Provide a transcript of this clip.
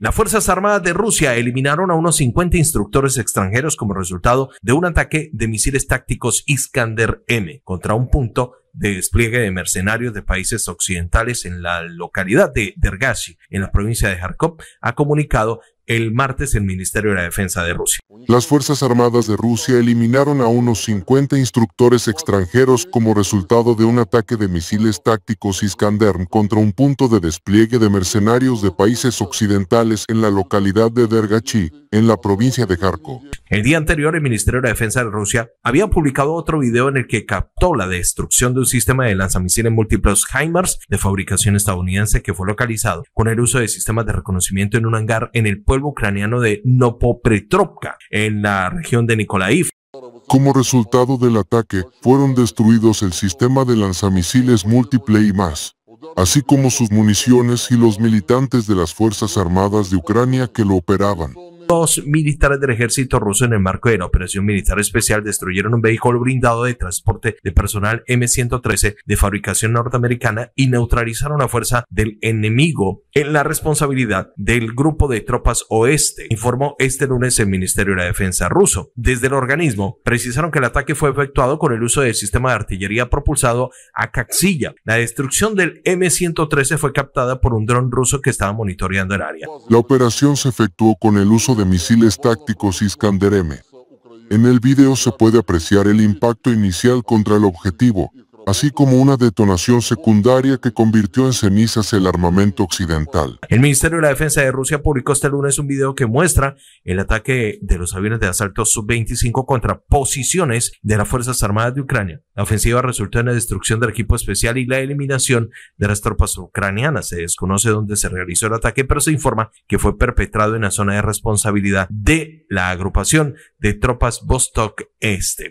Las Fuerzas Armadas de Rusia eliminaron a unos 50 instructores extranjeros como resultado de un ataque de misiles tácticos Iskander M contra un punto de despliegue de mercenarios de países occidentales en la localidad de Dergashi, en la provincia de Kharkov, ha comunicado el martes el Ministerio de la Defensa de Rusia. Las Fuerzas Armadas de Rusia eliminaron a unos 50 instructores extranjeros como resultado de un ataque de misiles tácticos Iskander contra un punto de despliegue de mercenarios de países occidentales en la localidad de Dergachi, en la provincia de Kharkov. El día anterior, el Ministerio de la Defensa de Rusia había publicado otro video en el que captó la destrucción de un sistema de lanzamisiles múltiples HIMARS de fabricación estadounidense que fue localizado con el uso de sistemas de reconocimiento en un hangar en el pueblo ucraniano de nopopretropka en la región de Nikolaev. Como resultado del ataque, fueron destruidos el sistema de lanzamisiles múltiple y más, así como sus municiones y los militantes de las Fuerzas Armadas de Ucrania que lo operaban. Dos militares del ejército ruso en el marco de la operación militar especial destruyeron un vehículo blindado de transporte de personal M113 de fabricación norteamericana y neutralizaron la fuerza del enemigo en la responsabilidad del grupo de tropas oeste, informó este lunes el Ministerio de la Defensa ruso. Desde el organismo precisaron que el ataque fue efectuado con el uso del sistema de artillería propulsado a Caxilla. La destrucción del M113 fue captada por un dron ruso que estaba monitoreando el área. La operación se efectuó con el uso de de misiles tácticos Iskander-M. En el video se puede apreciar el impacto inicial contra el objetivo, así como una detonación secundaria que convirtió en cenizas el armamento occidental. El Ministerio de la Defensa de Rusia publicó este lunes un video que muestra el ataque de los aviones de asalto Sub-25 contra posiciones de las Fuerzas Armadas de Ucrania. La ofensiva resultó en la destrucción del equipo especial y la eliminación de las tropas ucranianas. Se desconoce dónde se realizó el ataque, pero se informa que fue perpetrado en la zona de responsabilidad de la agrupación de tropas Vostok Este.